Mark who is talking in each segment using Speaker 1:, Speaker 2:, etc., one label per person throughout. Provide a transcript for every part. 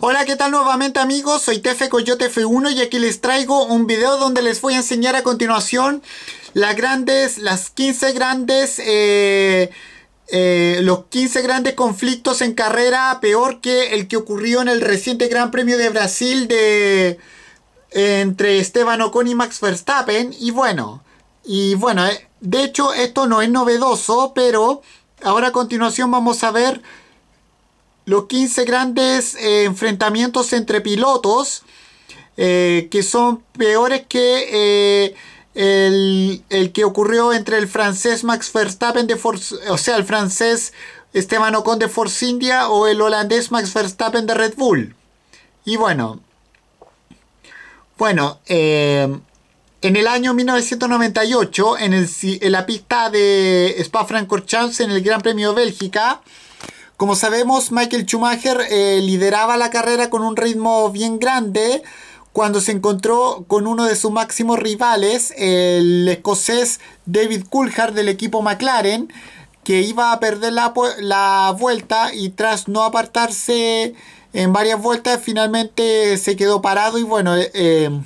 Speaker 1: Hola, ¿qué tal nuevamente amigos? Soy Tefe Coyote F1 y aquí les traigo un video donde les voy a enseñar a continuación las grandes, las 15 grandes, eh, eh, los 15 grandes conflictos en carrera peor que el que ocurrió en el reciente Gran Premio de Brasil de entre Esteban Ocon y Max Verstappen y bueno, y bueno, eh, de hecho esto no es novedoso, pero ahora a continuación vamos a ver los 15 grandes eh, enfrentamientos entre pilotos eh, que son peores que eh, el, que ocurrió entre el francés Max Verstappen de Force, o sea, el francés Esteban Ocon de Force India o el holandés Max Verstappen de Red Bull. Y bueno, bueno, en el año 1998, en, el, en la pista de Spa-Francorchamps, en el Gran Premio de Bélgica, como sabemos, Michael Schumacher eh, lideraba la carrera con un ritmo bien grande cuando se encontró con uno de sus máximos rivales, el escocés David Coulthard del equipo McLaren, que iba a perder la, la vuelta y tras no apartarse en varias vueltas, finalmente se quedó parado y bueno, eh, eh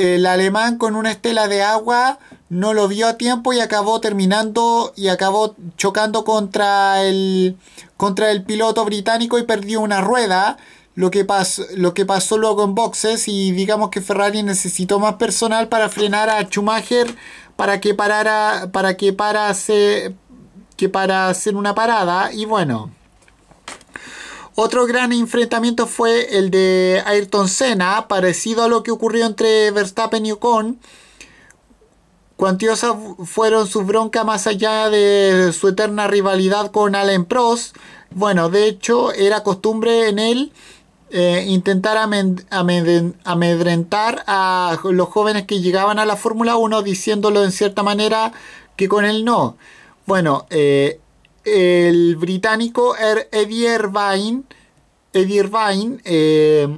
Speaker 1: el alemán con una estela de agua no lo vio a tiempo y acabó terminando y acabó chocando contra el, contra el piloto británico y perdió una rueda. Lo que, pasó, lo que pasó luego en boxes y digamos que Ferrari necesitó más personal para frenar a Schumacher para que parara para que parase que para hacer una parada y bueno otro gran enfrentamiento fue el de Ayrton Senna, parecido a lo que ocurrió entre Verstappen y Ocon. Cuantiosas fueron sus broncas más allá de su eterna rivalidad con Alain Prost. Bueno, de hecho, era costumbre en él eh, intentar amedrentar a los jóvenes que llegaban a la Fórmula 1 diciéndolo en cierta manera que con él no. Bueno, eh, el británico er Eddie Irvine, eh,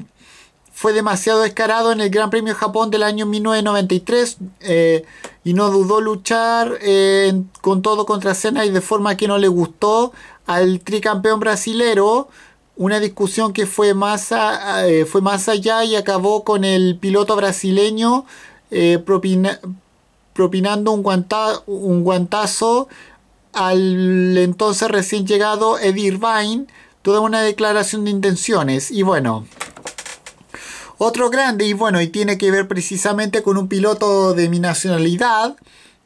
Speaker 1: fue demasiado descarado en el Gran Premio Japón del año 1993 eh, y no dudó luchar eh, con todo contra Senna y de forma que no le gustó al tricampeón brasilero. Una discusión que fue más, fue más allá y acabó con el piloto brasileño propinando un, un guantazo al entonces recién llegado Eddie Irvine toda una declaración de intenciones y bueno otro grande y bueno y tiene que ver precisamente con un piloto de mi nacionalidad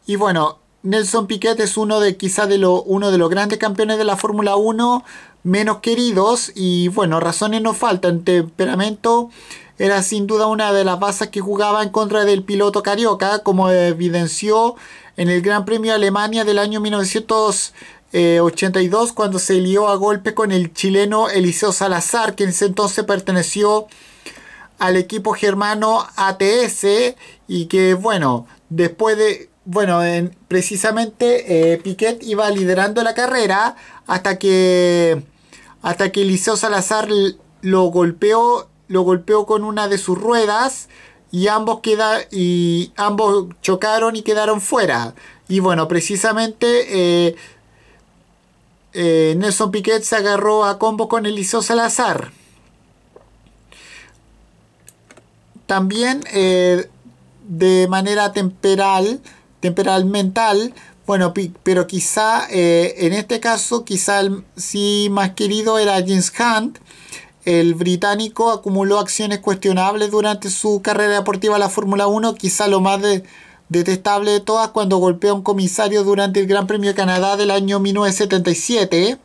Speaker 1: y bueno Nelson Piquet es uno de quizá de uno de los grandes campeones de la Fórmula 1 menos queridos y bueno razones no faltan temperamento era sin duda una de las bases que jugaba en contra del piloto carioca, como evidenció en el Gran Premio Alemania del año 1982, cuando se lió a golpe con el chileno Eliseo Salazar, quien en ese entonces perteneció al equipo germano ATS y que bueno, después de, bueno, precisamente eh, Piquet iba liderando la carrera hasta que, hasta que Eliseo Salazar lo golpeó lo golpeó con una de sus ruedas y ambos, quedaron... y ambos chocaron y quedaron fuera. Y bueno, precisamente eh, eh, Nelson Piquet se agarró a combo con Eliseo Salazar. También eh, de manera temporal, Temporal mental... bueno, pero quizá en este caso, quizá el sí más querido era James Hunt, el británico acumuló acciones cuestionables durante su carrera deportiva en la Fórmula 1, quizá lo más detestable de todas cuando golpeó a un comisario durante el Gran Premio de Canadá del año 1977.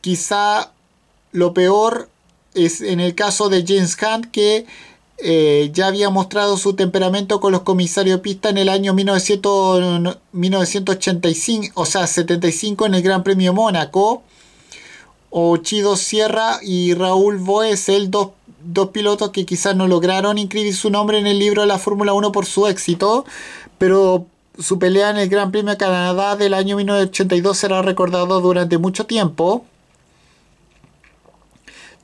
Speaker 1: Quizá lo peor es en el caso de James Hunt que eh, ya había mostrado su temperamento con los comisarios de pista en el año 1975 1985, o sea, 75 en el Gran Premio de Mónaco. Ochido Sierra y Raúl Boes, dos, dos pilotos que quizás no lograron inscribir su nombre en el libro de la Fórmula 1 por su éxito, pero su pelea en el Gran Premio de Canadá del año 1982 será recordado durante mucho tiempo.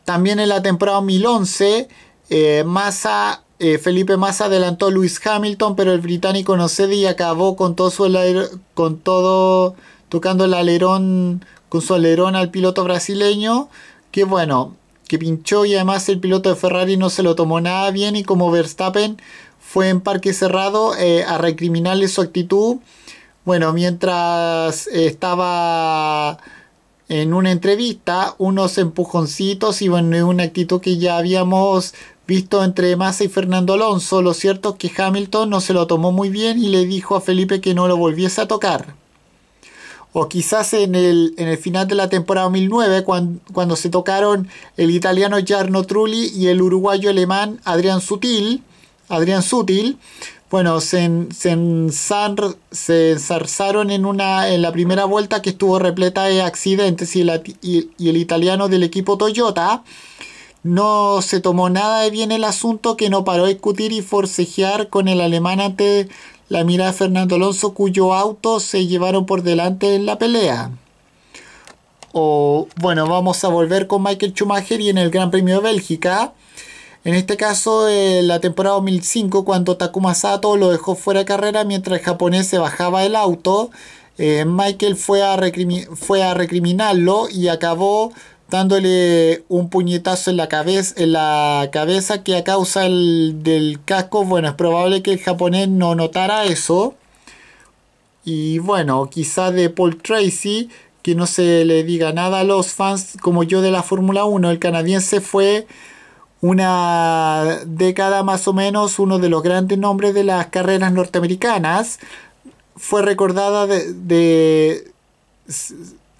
Speaker 1: También en la temporada 2011, eh, eh, Felipe Massa adelantó a Lewis Hamilton, pero el británico no cede y acabó con todo su con todo tocando el alerón con su alerón al piloto brasileño, que bueno, que pinchó y además el piloto de Ferrari no se lo tomó nada bien y como Verstappen fue en parque cerrado eh, a recriminarle su actitud, bueno, mientras estaba en una entrevista, unos empujoncitos y bueno, una actitud que ya habíamos visto entre Massa y Fernando Alonso. Lo cierto es que Hamilton no se lo tomó muy bien y le dijo a Felipe que no lo volviese a tocar o quizás en el, en el final de la temporada 2009, cuando, se tocaron el italiano Jarno Trulli y el uruguayo alemán Adrián Sutil, Adrián Sutil, bueno, se, se, ensarzaron en, una, en la primera vuelta que estuvo repleta de accidentes y, y, el italiano del equipo Toyota no se tomó nada de bien el asunto que no paró de discutir y forcejear con el alemán ante la mira de Fernando Alonso cuyo auto se llevaron por delante en la pelea. O bueno, vamos a volver con Michael Schumacher y en el Gran Premio de Bélgica. En este caso, eh, la temporada 2005, cuando Takuma Sato lo dejó fuera de carrera mientras el japonés se bajaba el auto, eh, Michael fue a recriminarlo y acabó dándole un puñetazo en la cabeza, en la cabeza que a causa del casco, bueno, es probable que el japonés no notara eso. Y bueno, quizá de Paul Tracy, que no se le diga nada a los fans como yo de la Fórmula 1, el canadiense fue una década más o menos uno de los grandes nombres de las carreras norteamericanas. Fue recordada de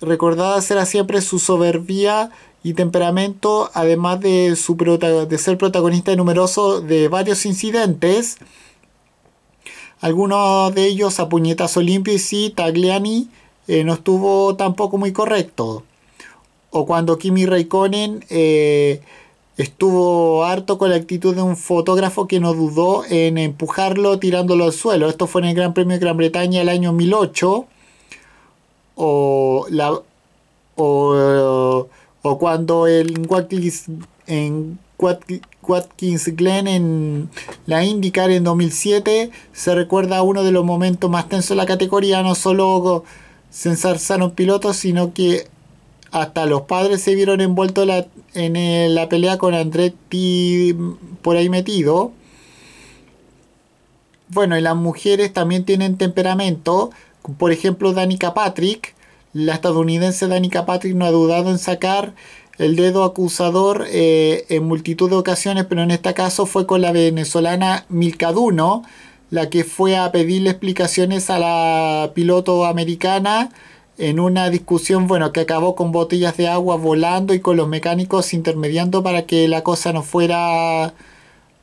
Speaker 1: recordada será siempre su soberbia y temperamento, además de, su de ser protagonista de numerosos de varios incidentes, algunos de ellos a puñetazo limpio y sí, Tagliani eh, no estuvo tampoco muy correcto. O cuando Kimi Raikkonen eh, estuvo harto con la actitud de un fotógrafo que no dudó en empujarlo tirándolo al suelo. Esto fue en el Gran Premio de Gran Bretaña el año 2008 o, la, o, cuando el Watkins, en Watkins Glen en la IndyCar en 2007 se recuerda uno de los momentos más tensos de la categoría, no solo se ensarzaron pilotos, sino que hasta los padres se vieron envueltos en la pelea con Andretti por ahí metido. Bueno, y las mujeres también tienen temperamento, por ejemplo, Danica Patrick, la estadounidense Danica Patrick no ha dudado en sacar el dedo acusador eh, en multitud de ocasiones, pero en este caso fue con la venezolana Milcaduno, la que fue a pedirle explicaciones a la piloto americana en una discusión, bueno, que acabó con botellas de agua volando y con los mecánicos intermediando para que la cosa no fuera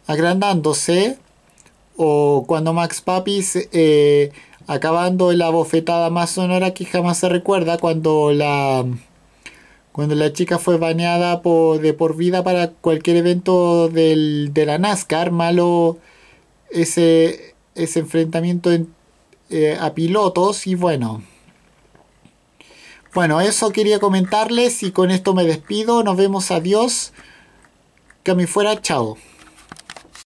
Speaker 1: agrandándose. O cuando Max Papis eh, acabando la bofetada más sonora que jamás se recuerda cuando la cuando la chica fue baneada de por vida para cualquier evento de la NASCAR, malo ese, ese enfrentamiento eh, a pilotos y bueno. Bueno, eso quería comentarles y con esto me despido, nos vemos, adiós, que a mí fuera, chao.